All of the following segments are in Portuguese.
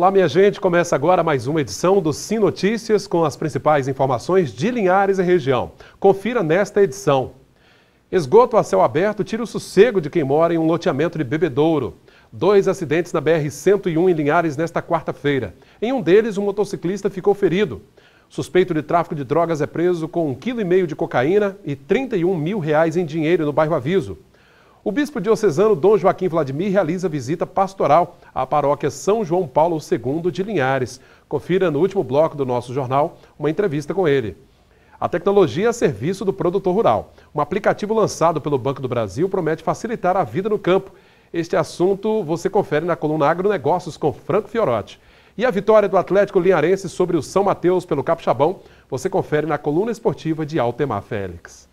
Olá, minha gente. Começa agora mais uma edição do Sim Notícias com as principais informações de Linhares e região. Confira nesta edição. Esgoto a céu aberto tira o sossego de quem mora em um loteamento de bebedouro. Dois acidentes na BR-101 em Linhares nesta quarta-feira. Em um deles, um motociclista ficou ferido. Suspeito de tráfico de drogas é preso com um quilo e meio de cocaína e 31 mil reais em dinheiro no bairro Aviso. O bispo diocesano Dom Joaquim Vladimir realiza visita pastoral à paróquia São João Paulo II de Linhares. Confira no último bloco do nosso jornal uma entrevista com ele. A tecnologia a é serviço do produtor rural. Um aplicativo lançado pelo Banco do Brasil promete facilitar a vida no campo. Este assunto você confere na coluna Agronegócios com Franco Fiorotti. E a vitória do Atlético Linharense sobre o São Mateus pelo Capixabão, você confere na coluna esportiva de Altemar Félix.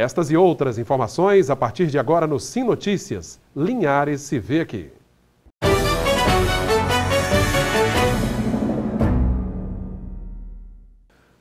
Estas e outras informações a partir de agora no Sim Notícias. Linhares se vê aqui.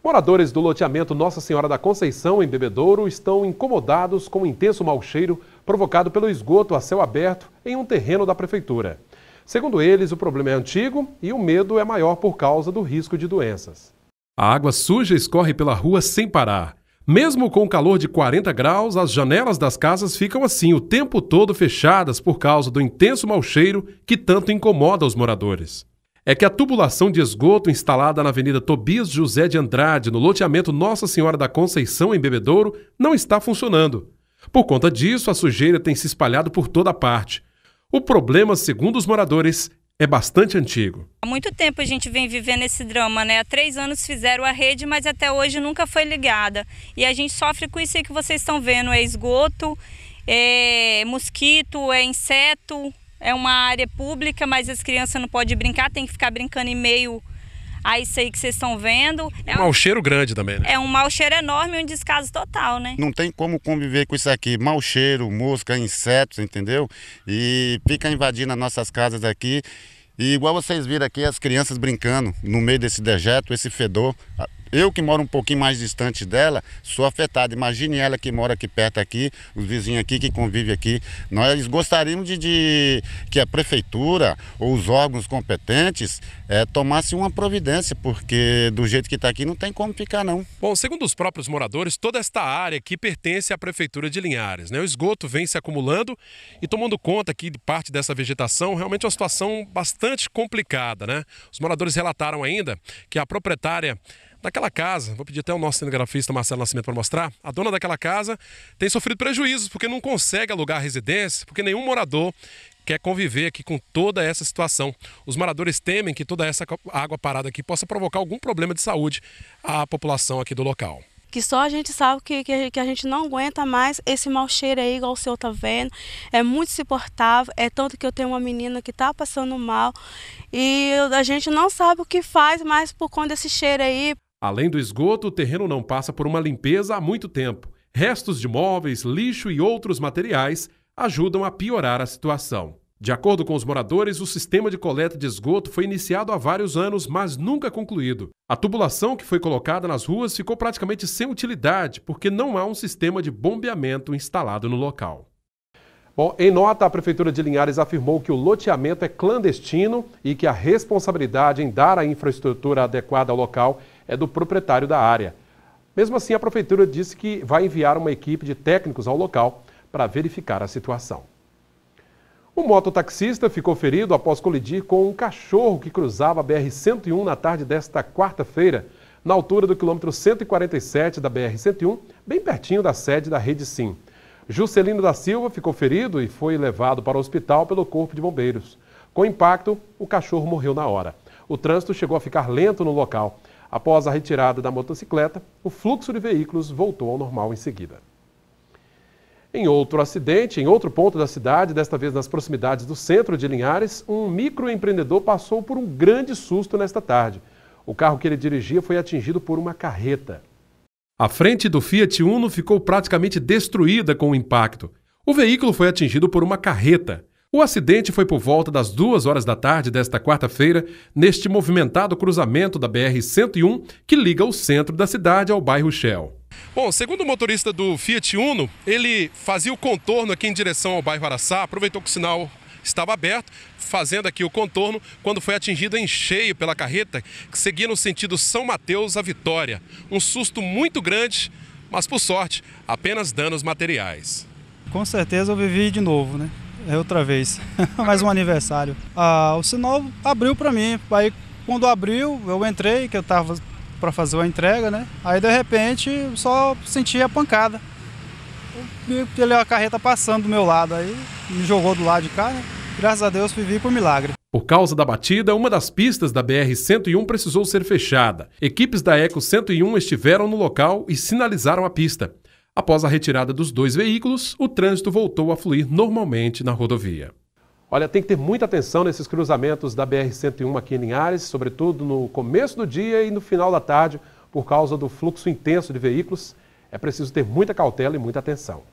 Moradores do loteamento Nossa Senhora da Conceição, em Bebedouro, estão incomodados com o intenso mau cheiro provocado pelo esgoto a céu aberto em um terreno da prefeitura. Segundo eles, o problema é antigo e o medo é maior por causa do risco de doenças. A água suja escorre pela rua sem parar. Mesmo com o calor de 40 graus, as janelas das casas ficam assim o tempo todo fechadas por causa do intenso mau cheiro que tanto incomoda os moradores. É que a tubulação de esgoto instalada na Avenida Tobias José de Andrade, no loteamento Nossa Senhora da Conceição, em Bebedouro, não está funcionando. Por conta disso, a sujeira tem se espalhado por toda parte. O problema, segundo os moradores, é bastante antigo. Há muito tempo a gente vem vivendo esse drama, né? Há três anos fizeram a rede, mas até hoje nunca foi ligada. E a gente sofre com isso aí que vocês estão vendo: é esgoto, é mosquito, é inseto, é uma área pública, mas as crianças não podem brincar, tem que ficar brincando em meio a ah, isso aí que vocês estão vendo. É um é um mau cheiro grande também, né? É um mau cheiro enorme e um descaso total, né? Não tem como conviver com isso aqui. Mau cheiro, mosca, insetos, entendeu? E fica invadindo as nossas casas aqui. E igual vocês viram aqui, as crianças brincando no meio desse dejeto, esse fedor. Eu que moro um pouquinho mais distante dela, sou afetado. Imagine ela que mora aqui perto aqui, os vizinhos aqui que convivem aqui. Nós gostaríamos de, de que a prefeitura ou os órgãos competentes é, tomassem uma providência, porque do jeito que está aqui não tem como ficar não. Bom, segundo os próprios moradores, toda esta área aqui pertence à prefeitura de Linhares. Né? O esgoto vem se acumulando e tomando conta aqui de parte dessa vegetação, realmente é uma situação bastante complicada. Né? Os moradores relataram ainda que a proprietária daquela casa, vou pedir até o nosso cinegrafista Marcelo Nascimento para mostrar, a dona daquela casa tem sofrido prejuízos porque não consegue alugar a residência, porque nenhum morador quer conviver aqui com toda essa situação. Os moradores temem que toda essa água parada aqui possa provocar algum problema de saúde à população aqui do local que só a gente sabe que, que, que, a gente não aguenta mais esse mau cheiro aí, igual o seu tá vendo. É muito insuportável, é tanto que eu tenho uma menina que tá passando mal e a gente não sabe o que faz mais por conta desse cheiro aí. Além do esgoto, o terreno não passa por uma limpeza há muito tempo. Restos de móveis, lixo e outros materiais ajudam a piorar a situação. De acordo com os moradores, o sistema de coleta de esgoto foi iniciado há vários anos, mas nunca concluído. A tubulação que foi colocada nas ruas ficou praticamente sem utilidade, porque não há um sistema de bombeamento instalado no local. Bom, em nota, a Prefeitura de Linhares afirmou que o loteamento é clandestino e que a responsabilidade em dar a infraestrutura adequada ao local é do proprietário da área. Mesmo assim, a prefeitura disse que vai enviar uma equipe de técnicos ao local para verificar a situação. O mototaxista ficou ferido após colidir com um cachorro que cruzava a BR-101 na tarde desta quarta-feira, na altura do quilômetro 147 da BR-101, bem pertinho da sede da Rede Sim. Juscelino da Silva ficou ferido e foi levado para o hospital pelo Corpo de Bombeiros. Com impacto, o cachorro morreu na hora. O trânsito chegou a ficar lento no local. Após a retirada da motocicleta, o fluxo de veículos voltou ao normal em seguida. Em outro acidente, em outro ponto da cidade, desta vez nas proximidades do centro de Linhares, um microempreendedor passou por um grande susto nesta tarde. O carro que ele dirigia foi atingido por uma carreta. A frente do Fiat Uno ficou praticamente destruída com o impacto. O veículo foi atingido por uma carreta. O acidente foi por volta das duas horas da tarde desta quarta-feira, neste movimentado cruzamento da BR-101 que liga o centro da cidade ao bairro Shell. Bom, segundo o motorista do Fiat Uno, ele fazia o contorno aqui em direção ao bairro Araçá, aproveitou que o sinal estava aberto, fazendo aqui o contorno, quando foi atingido em cheio pela carreta que seguia no sentido São Mateus a Vitória. Um susto muito grande, mas por sorte, apenas danos materiais. Com certeza eu vivi de novo, né? é outra vez. Mais um aniversário. Ah, o sinal abriu para mim. Aí quando abriu, eu entrei, que eu tava para fazer uma entrega, né? Aí de repente só senti a pancada. Ele a carreta passando do meu lado, aí me jogou do lado de cá. Né? Graças a Deus vivi por milagre. Por causa da batida, uma das pistas da BR-101 precisou ser fechada. Equipes da Eco 101 estiveram no local e sinalizaram a pista. Após a retirada dos dois veículos, o trânsito voltou a fluir normalmente na rodovia. Olha, tem que ter muita atenção nesses cruzamentos da BR-101 aqui em Linhares, sobretudo no começo do dia e no final da tarde, por causa do fluxo intenso de veículos. É preciso ter muita cautela e muita atenção.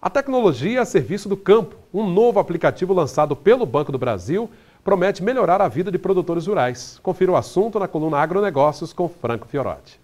A tecnologia a serviço do campo, um novo aplicativo lançado pelo Banco do Brasil, promete melhorar a vida de produtores rurais. Confira o assunto na coluna Agronegócios com Franco Fiorotti.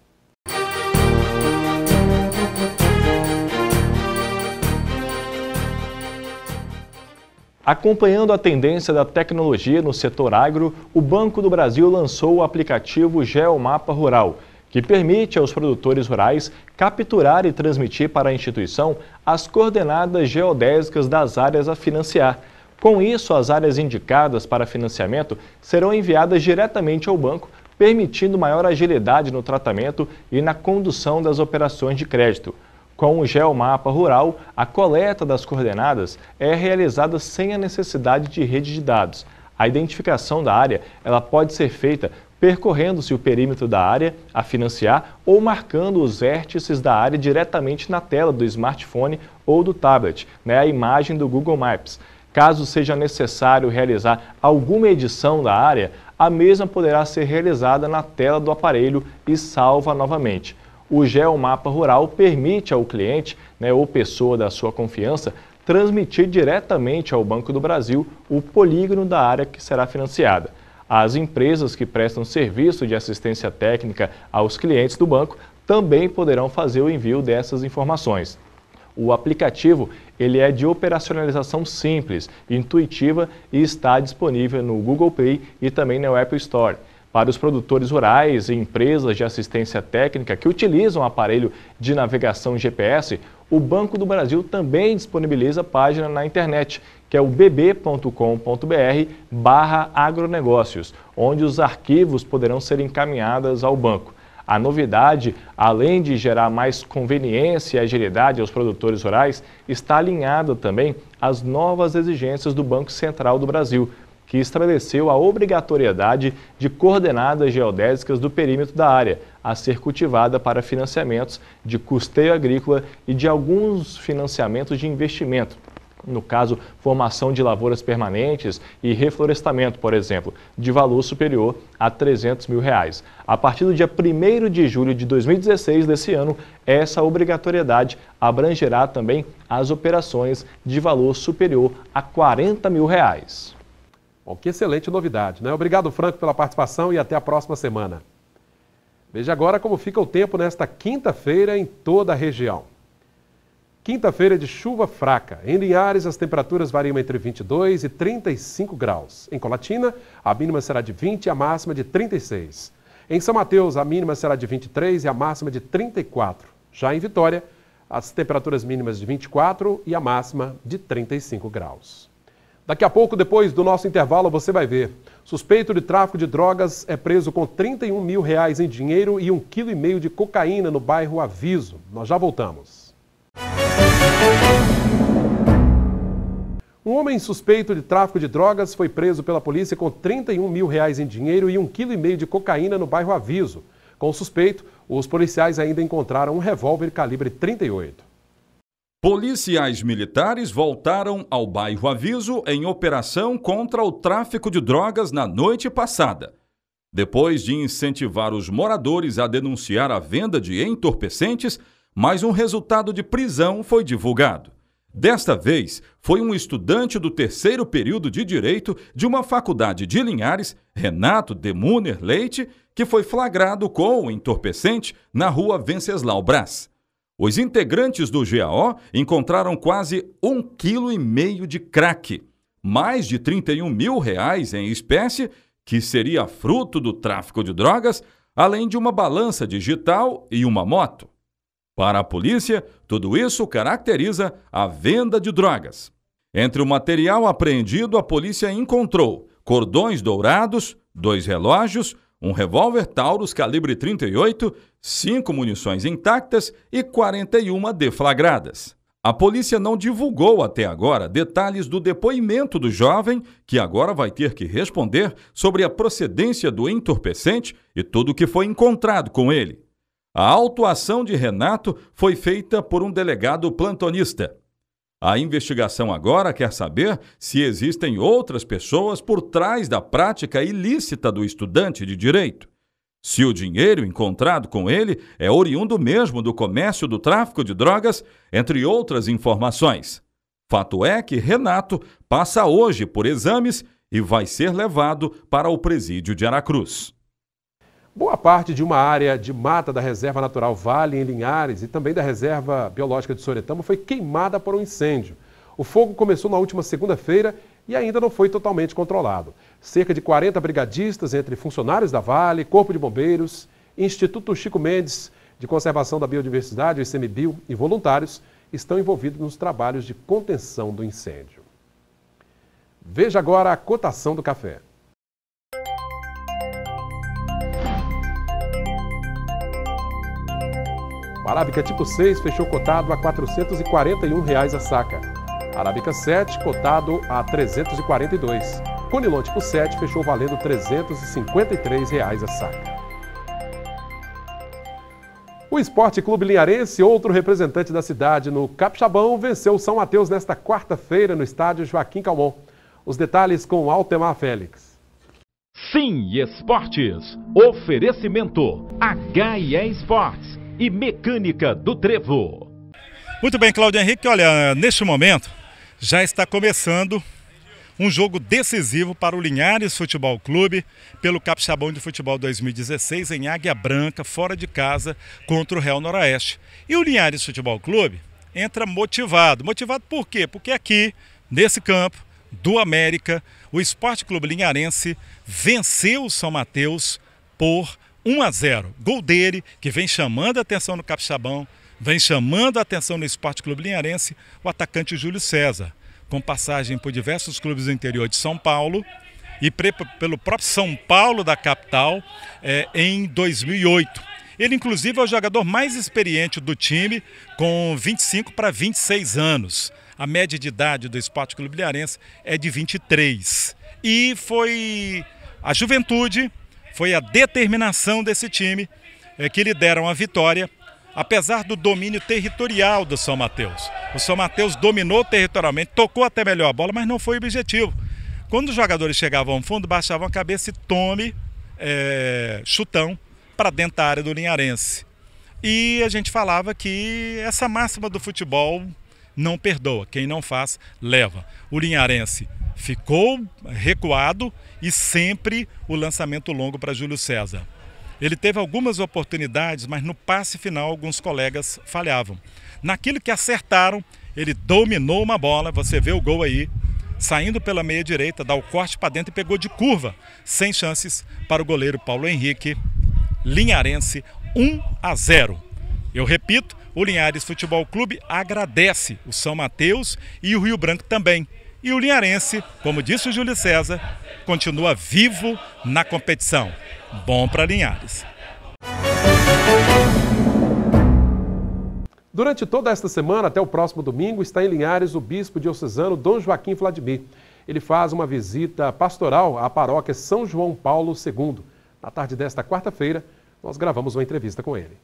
Acompanhando a tendência da tecnologia no setor agro, o Banco do Brasil lançou o aplicativo Geomapa Rural, que permite aos produtores rurais capturar e transmitir para a instituição as coordenadas geodésicas das áreas a financiar. Com isso, as áreas indicadas para financiamento serão enviadas diretamente ao banco, permitindo maior agilidade no tratamento e na condução das operações de crédito. Com o Geomapa Rural, a coleta das coordenadas é realizada sem a necessidade de rede de dados. A identificação da área ela pode ser feita percorrendo-se o perímetro da área a financiar ou marcando os vértices da área diretamente na tela do smartphone ou do tablet, né, a imagem do Google Maps. Caso seja necessário realizar alguma edição da área, a mesma poderá ser realizada na tela do aparelho e salva novamente o Geomapa Rural permite ao cliente né, ou pessoa da sua confiança transmitir diretamente ao Banco do Brasil o polígono da área que será financiada. As empresas que prestam serviço de assistência técnica aos clientes do banco também poderão fazer o envio dessas informações. O aplicativo ele é de operacionalização simples, intuitiva e está disponível no Google Play e também no Apple Store para os produtores rurais e empresas de assistência técnica que utilizam aparelho de navegação GPS, o Banco do Brasil também disponibiliza página na internet, que é o bb.com.br barra agronegócios, onde os arquivos poderão ser encaminhados ao banco. A novidade, além de gerar mais conveniência e agilidade aos produtores rurais, está alinhada também às novas exigências do Banco Central do Brasil, que estabeleceu a obrigatoriedade de coordenadas geodésicas do perímetro da área, a ser cultivada para financiamentos de custeio agrícola e de alguns financiamentos de investimento. No caso, formação de lavouras permanentes e reflorestamento, por exemplo, de valor superior a 300 mil reais. A partir do dia 1 de julho de 2016 desse ano, essa obrigatoriedade abrangerá também as operações de valor superior a 40 mil reais. Bom, que excelente novidade, né? Obrigado, Franco, pela participação e até a próxima semana. Veja agora como fica o tempo nesta quinta-feira em toda a região. Quinta-feira de chuva fraca. Em Linhares, as temperaturas variam entre 22 e 35 graus. Em Colatina, a mínima será de 20 e a máxima de 36. Em São Mateus, a mínima será de 23 e a máxima de 34. Já em Vitória, as temperaturas mínimas de 24 e a máxima de 35 graus. Daqui a pouco, depois do nosso intervalo, você vai ver. Suspeito de tráfico de drogas é preso com 31 mil reais em dinheiro e um quilo e meio de cocaína no bairro Aviso. Nós já voltamos. Um homem suspeito de tráfico de drogas foi preso pela polícia com 31 mil reais em dinheiro e um quilo e meio de cocaína no bairro Aviso. Com o suspeito, os policiais ainda encontraram um revólver calibre 38. Policiais militares voltaram ao bairro Aviso em operação contra o tráfico de drogas na noite passada. Depois de incentivar os moradores a denunciar a venda de entorpecentes, mais um resultado de prisão foi divulgado. Desta vez, foi um estudante do terceiro período de Direito de uma faculdade de Linhares, Renato Demuner Leite, que foi flagrado com o entorpecente na rua Venceslau Brás. Os integrantes do GAO encontraram quase um quilo e meio de crack, mais de 31 mil reais em espécie, que seria fruto do tráfico de drogas, além de uma balança digital e uma moto. Para a polícia, tudo isso caracteriza a venda de drogas. Entre o material apreendido, a polícia encontrou cordões dourados, dois relógios, um revólver Taurus calibre 38, cinco munições intactas e 41 deflagradas. A polícia não divulgou até agora detalhes do depoimento do jovem, que agora vai ter que responder sobre a procedência do entorpecente e tudo o que foi encontrado com ele. A autuação de Renato foi feita por um delegado plantonista. A investigação agora quer saber se existem outras pessoas por trás da prática ilícita do estudante de direito. Se o dinheiro encontrado com ele é oriundo mesmo do comércio do tráfico de drogas, entre outras informações. Fato é que Renato passa hoje por exames e vai ser levado para o presídio de Aracruz. Boa parte de uma área de mata da Reserva Natural Vale, em Linhares, e também da Reserva Biológica de Soretama foi queimada por um incêndio. O fogo começou na última segunda-feira e ainda não foi totalmente controlado. Cerca de 40 brigadistas, entre funcionários da Vale, Corpo de Bombeiros, Instituto Chico Mendes de Conservação da Biodiversidade, o ICMBio, e voluntários, estão envolvidos nos trabalhos de contenção do incêndio. Veja agora a cotação do café. arábica tipo 6 fechou cotado a R$ 441,00 reais a saca. arábica 7 cotado a 342,00. Conilon tipo 7 fechou valendo R$ 353,00 reais a saca. O Esporte Clube Linharense, outro representante da cidade no Capixabão, venceu São Mateus nesta quarta-feira no estádio Joaquim Calmon. Os detalhes com Altemar Félix. Sim, esportes. Oferecimento. HE Esportes e Mecânica do Trevo. Muito bem, Claudio Henrique. Olha, neste momento já está começando um jogo decisivo para o Linhares Futebol Clube pelo Capixabão de Futebol 2016 em Águia Branca, fora de casa, contra o Real Noroeste. E o Linhares Futebol Clube entra motivado. Motivado por quê? Porque aqui, nesse campo do América, o Esporte Clube Linharense venceu o São Mateus por 1 a 0. Gol dele, que vem chamando a atenção no Capixabão, vem chamando a atenção no Esporte Clube Linharense, o atacante Júlio César, com passagem por diversos clubes do interior de São Paulo e pelo próprio São Paulo da capital é, em 2008. Ele, inclusive, é o jogador mais experiente do time, com 25 para 26 anos. A média de idade do Esporte Clube Bilharense é de 23. E foi a juventude foi a determinação desse time é, que lhe deram a vitória, apesar do domínio territorial do São Mateus. O São Mateus dominou territorialmente, tocou até melhor a bola, mas não foi o objetivo. Quando os jogadores chegavam ao fundo, baixavam a cabeça e tome é, chutão para dentro da área do Linharense. E a gente falava que essa máxima do futebol não perdoa, quem não faz, leva. O Linharense ficou recuado e sempre o lançamento longo para Júlio César. Ele teve algumas oportunidades, mas no passe final alguns colegas falhavam. Naquilo que acertaram, ele dominou uma bola, você vê o gol aí, saindo pela meia direita, dá o corte para dentro e pegou de curva, sem chances para o goleiro Paulo Henrique, linharense 1 a 0. Eu repito, o Linhares Futebol Clube agradece o São Mateus e o Rio Branco também e o Linharense, como disse o Júlio César, continua vivo na competição. Bom para Linhares. Durante toda esta semana, até o próximo domingo, está em Linhares o bispo diocesano Dom Joaquim Vladimir. Ele faz uma visita pastoral à paróquia São João Paulo II. Na tarde desta quarta-feira, nós gravamos uma entrevista com ele.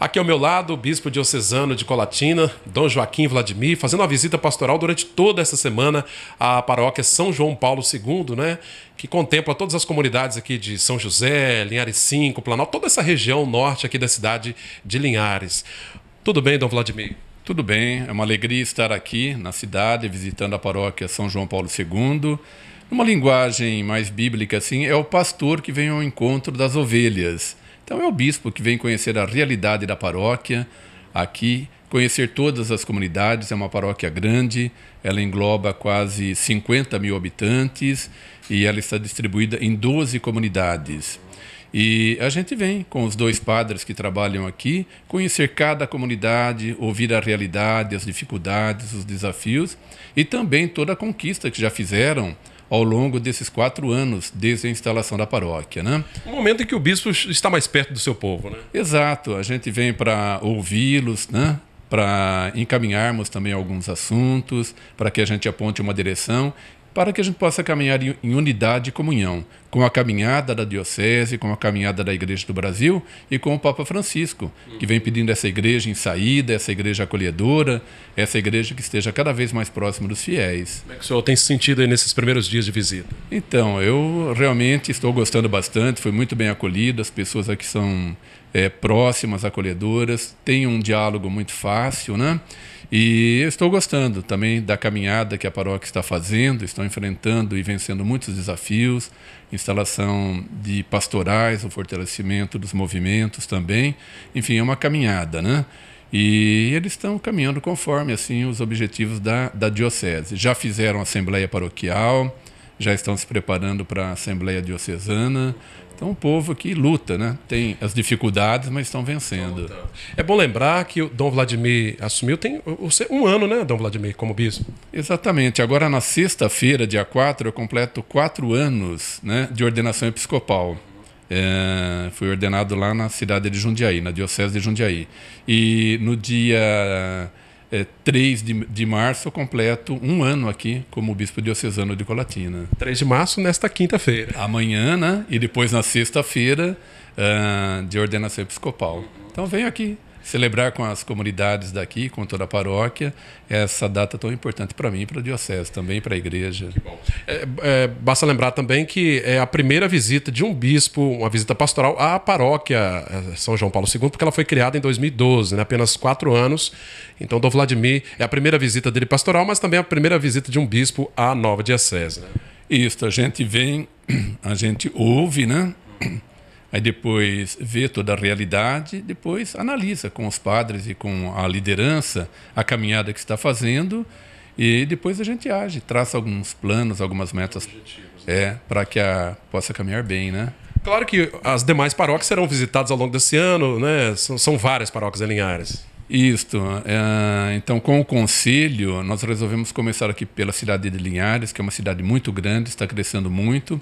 Aqui ao meu lado, o bispo diocesano de Colatina, Dom Joaquim Vladimir, fazendo uma visita pastoral durante toda essa semana à paróquia São João Paulo II, né? Que contempla todas as comunidades aqui de São José, Linhares 5, Planalto, toda essa região norte aqui da cidade de Linhares. Tudo bem, Dom Vladimir? Tudo bem, é uma alegria estar aqui na cidade, visitando a paróquia São João Paulo II. Numa linguagem mais bíblica, assim, é o pastor que vem ao encontro das ovelhas. Então é o bispo que vem conhecer a realidade da paróquia aqui, conhecer todas as comunidades. É uma paróquia grande, ela engloba quase 50 mil habitantes e ela está distribuída em 12 comunidades. E a gente vem com os dois padres que trabalham aqui, conhecer cada comunidade, ouvir a realidade, as dificuldades, os desafios e também toda a conquista que já fizeram ao longo desses quatro anos, desde a instalação da paróquia. Né? Um momento em que o bispo está mais perto do seu povo. Né? Exato, a gente vem para ouvi-los, né? para encaminharmos também alguns assuntos, para que a gente aponte uma direção para que a gente possa caminhar em unidade e comunhão, com a caminhada da Diocese, com a caminhada da Igreja do Brasil e com o Papa Francisco, que vem pedindo essa igreja em saída, essa igreja acolhedora, essa igreja que esteja cada vez mais próxima dos fiéis. Como é que o senhor tem sentido nesses primeiros dias de visita? Então, eu realmente estou gostando bastante, foi muito bem acolhido, as pessoas aqui são é, próximas, acolhedoras, tem um diálogo muito fácil, né? E estou gostando também da caminhada que a paróquia está fazendo, estão enfrentando e vencendo muitos desafios, instalação de pastorais, o fortalecimento dos movimentos também. Enfim, é uma caminhada, né? E eles estão caminhando conforme assim os objetivos da, da diocese. Já fizeram assembleia paroquial, já estão se preparando para a Assembleia Diocesana, então, um povo que luta, né? Tem as dificuldades, mas estão vencendo. Então, então. É bom lembrar que o Dom Vladimir assumiu tem um ano, né, Dom Vladimir, como bispo? Exatamente. Agora, na sexta-feira, dia 4, eu completo quatro anos né, de ordenação episcopal. É, fui ordenado lá na cidade de Jundiaí, na diocese de Jundiaí. E no dia é, 3 de, de março, eu completo um ano aqui como bispo diocesano de Colatina. 3 de março, nesta quinta-feira. Amanhã, né? E depois na sexta-feira, uh, de ordenação episcopal. Então venho aqui celebrar com as comunidades daqui, com toda a paróquia, essa data tão importante para mim, para a Diocese, também para a Igreja. É, é, basta lembrar também que é a primeira visita de um bispo, uma visita pastoral à paróquia é, São João Paulo II, porque ela foi criada em 2012, né? apenas quatro anos. Então, Dom Vladimir é a primeira visita dele pastoral, mas também a primeira visita de um bispo à nova Diocese. Né? Isso, a gente vem, a gente ouve, né? aí depois vê toda a realidade, depois analisa com os padres e com a liderança a caminhada que está fazendo e depois a gente age, traça alguns planos, algumas metas né? é, para que a possa caminhar bem, né? Claro que as demais paróquias serão visitadas ao longo desse ano, né? São, são várias paróquias em Linhares. Isto. É, então, com o conselho, nós resolvemos começar aqui pela cidade de Linhares, que é uma cidade muito grande, está crescendo muito.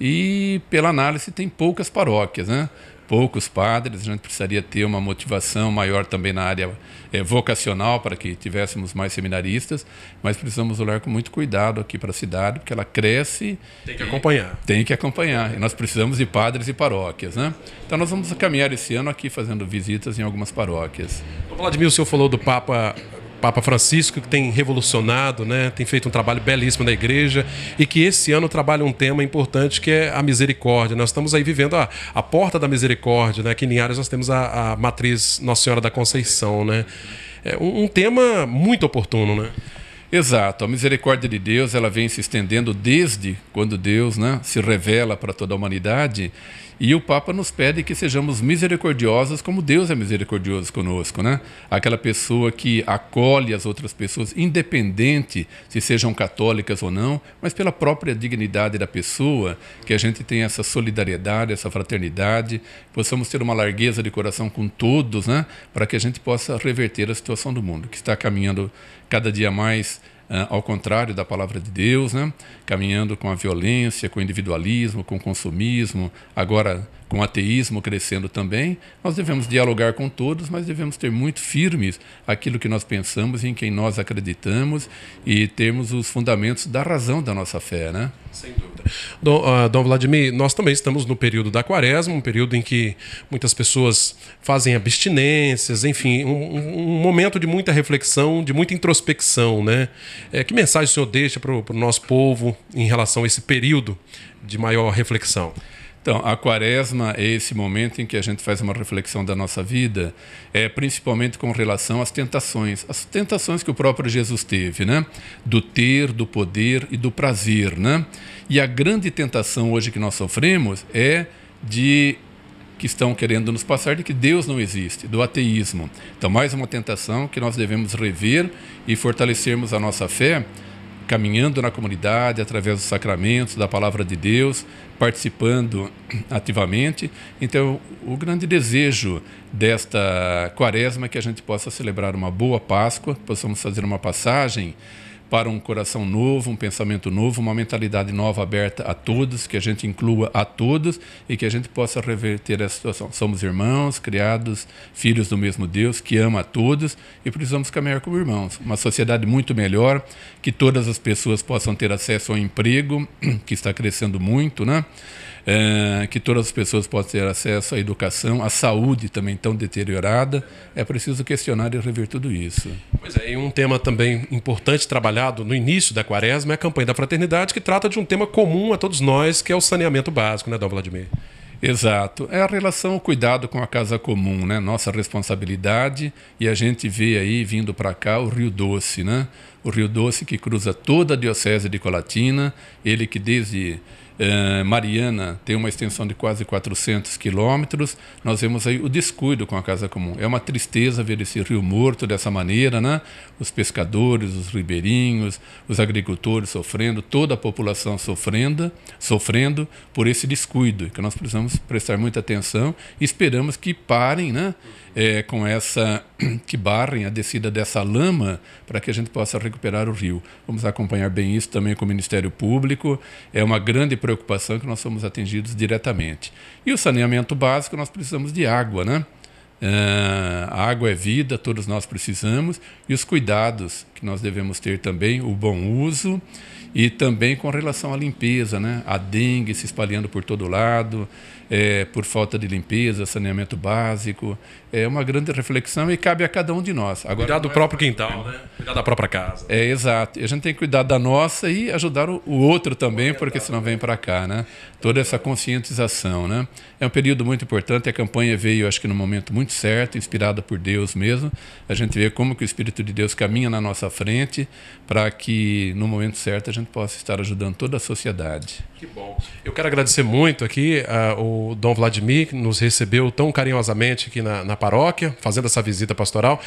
E pela análise tem poucas paróquias, né? poucos padres, a gente precisaria ter uma motivação maior também na área é, vocacional para que tivéssemos mais seminaristas, mas precisamos olhar com muito cuidado aqui para a cidade, porque ela cresce. Tem que acompanhar. Tem que acompanhar. E nós precisamos de padres e paróquias, né? Então nós vamos caminhar esse ano aqui fazendo visitas em algumas paróquias. Vladimir, o senhor falou do Papa Papa Francisco, que tem revolucionado, né, tem feito um trabalho belíssimo na igreja e que esse ano trabalha um tema importante que é a misericórdia. Nós estamos aí vivendo a, a porta da misericórdia, né? Aqui em Linhares nós temos a, a matriz Nossa Senhora da Conceição, né? É um, um tema muito oportuno, né? Exato, a misericórdia de Deus ela vem se estendendo desde quando Deus né, se revela para toda a humanidade e o Papa nos pede que sejamos misericordiosos como Deus é misericordioso conosco, né? Aquela pessoa que acolhe as outras pessoas, independente se sejam católicas ou não, mas pela própria dignidade da pessoa, que a gente tenha essa solidariedade, essa fraternidade, possamos ter uma largueza de coração com todos, né? Para que a gente possa reverter a situação do mundo, que está caminhando cada dia mais ah, ao contrário da palavra de Deus, né? caminhando com a violência, com o individualismo, com o consumismo, agora com o ateísmo crescendo também, nós devemos dialogar com todos, mas devemos ter muito firmes aquilo que nós pensamos, em quem nós acreditamos e termos os fundamentos da razão da nossa fé, né? Sem dúvida. Dom, uh, Dom Vladimir, nós também estamos no período da quaresma, um período em que muitas pessoas fazem abstinências, enfim, um, um momento de muita reflexão, de muita introspecção, né? É, que mensagem o senhor deixa para o nosso povo em relação a esse período de maior reflexão? Então, a quaresma é esse momento em que a gente faz uma reflexão da nossa vida, é, principalmente com relação às tentações, as tentações que o próprio Jesus teve, né? Do ter, do poder e do prazer, né? E a grande tentação hoje que nós sofremos é de que estão querendo nos passar de que Deus não existe, do ateísmo. Então, mais uma tentação que nós devemos rever e fortalecermos a nossa fé caminhando na comunidade através dos sacramentos, da palavra de Deus, participando ativamente. Então, o grande desejo desta quaresma é que a gente possa celebrar uma boa Páscoa, possamos fazer uma passagem para um coração novo, um pensamento novo, uma mentalidade nova aberta a todos, que a gente inclua a todos e que a gente possa reverter a situação. Somos irmãos, criados, filhos do mesmo Deus, que ama a todos e precisamos caminhar como irmãos. Uma sociedade muito melhor, que todas as pessoas possam ter acesso ao emprego, que está crescendo muito, né? é, que todas as pessoas possam ter acesso à educação, à saúde também tão deteriorada. É preciso questionar e rever tudo isso. Pois é, e um tema também importante trabalhado no início da quaresma é a campanha da fraternidade, que trata de um tema comum a todos nós, que é o saneamento básico, né, Dom Vladimir? Exato. É a relação, o cuidado com a casa comum, né? Nossa responsabilidade. E a gente vê aí, vindo para cá, o Rio Doce, né? O Rio Doce que cruza toda a Diocese de Colatina, ele que desde eh, Mariana tem uma extensão de quase 400 quilômetros. Nós vemos aí o descuido com a Casa Comum. É uma tristeza ver esse rio morto dessa maneira, né? Os pescadores, os ribeirinhos, os agricultores sofrendo, toda a população sofrendo, sofrendo por esse descuido, que nós precisamos prestar muita atenção e esperamos que parem, né? É, com essa que barrem a descida dessa lama para que a gente possa recuperar o rio. Vamos acompanhar bem isso também com o Ministério Público. É uma grande preocupação é que nós somos atingidos diretamente. E o saneamento básico, nós precisamos de água, né? Uh, água é vida, todos nós precisamos, e os cuidados que nós devemos ter também, o bom uso e também com relação à limpeza, né? A dengue se espalhando por todo lado, é, por falta de limpeza, saneamento básico. É uma grande reflexão e cabe a cada um de nós. Agora, cuidar do é próprio quintal, né? Cuidar da própria casa. É, exato. E a gente tem que cuidar da nossa e ajudar o, o outro também, porque senão vem para cá, né? Toda essa conscientização, né? É um período muito importante. A campanha veio, acho que, no momento muito certo, inspirada por Deus mesmo. A gente vê como que o Espírito de Deus caminha na nossa frente para que, no momento certo, a gente gente possa estar ajudando toda a sociedade. Que bom. Eu quero agradecer muito aqui. Uh, o Dom Vladimir que nos recebeu tão carinhosamente aqui na, na paróquia, fazendo essa visita pastoral.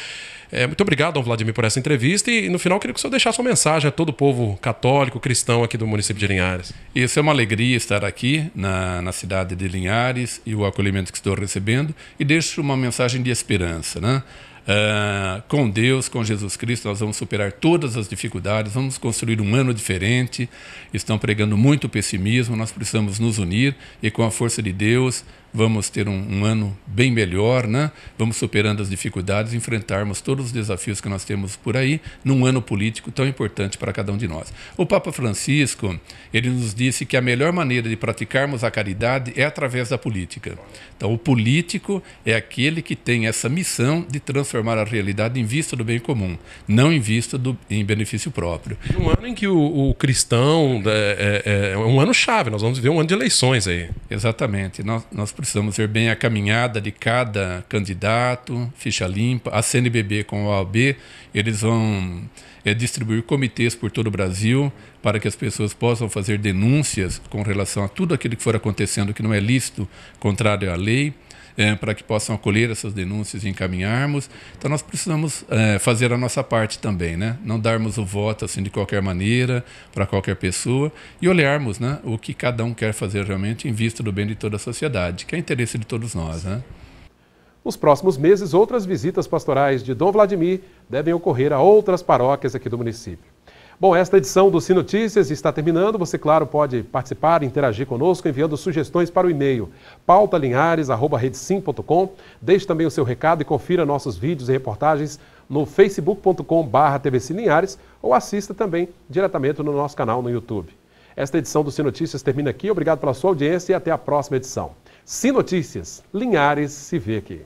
É, muito obrigado, Dom Vladimir, por essa entrevista. E no final, queria que o senhor deixasse uma mensagem a todo o povo católico, cristão aqui do município de Linhares. Isso é uma alegria estar aqui na, na cidade de Linhares e o acolhimento que estou recebendo. E deixo uma mensagem de esperança, né? Uh, com Deus, com Jesus Cristo, nós vamos superar todas as dificuldades, vamos construir um ano diferente. Estão pregando muito pessimismo, nós precisamos nos unir e, com a força de Deus, vamos ter um, um, ano bem melhor, né? vamos superando as dificuldades, enfrentarmos todos os desafios que nós temos por aí, num ano político tão importante para cada um de nós. O Papa Francisco, ele nos disse que a melhor maneira de praticarmos a caridade é através da política. Então, o político é aquele que tem essa missão de transformar a realidade em vista do bem comum, não em vista do, em benefício próprio. Um ano em que o, o cristão é, é, é, é um ano chave, nós vamos ver um ano de eleições aí. Exatamente. Nós, nós precisamos ver bem a caminhada de cada candidato, ficha limpa. A CNBB com o AOB, eles vão é, distribuir comitês por todo o Brasil para que as pessoas possam fazer denúncias com relação a tudo aquilo que for acontecendo que não é lícito, contrário à lei é, para que possam acolher essas denúncias e encaminharmos. Então nós precisamos é, fazer a nossa parte também, né? Não darmos o voto assim de qualquer maneira para qualquer pessoa e olharmos, né, o que cada um quer fazer realmente em vista do bem de toda a sociedade, que é interesse de todos nós, né? Nos próximos meses, outras visitas pastorais de Dom Vladimir devem ocorrer a outras paróquias aqui do município. Bom, esta edição do Sinotícias está terminando. Você, claro, pode participar, interagir conosco, enviando sugestões para o e-mail pautalinhares.redesim.com. Deixe também o seu recado e confira nossos vídeos e reportagens no facebook.com.br tvclinhares ou assista também diretamente no nosso canal no YouTube. Esta edição do Sinotícias termina aqui. Obrigado pela sua audiência e até a próxima edição. Sinotícias, Linhares se vê aqui.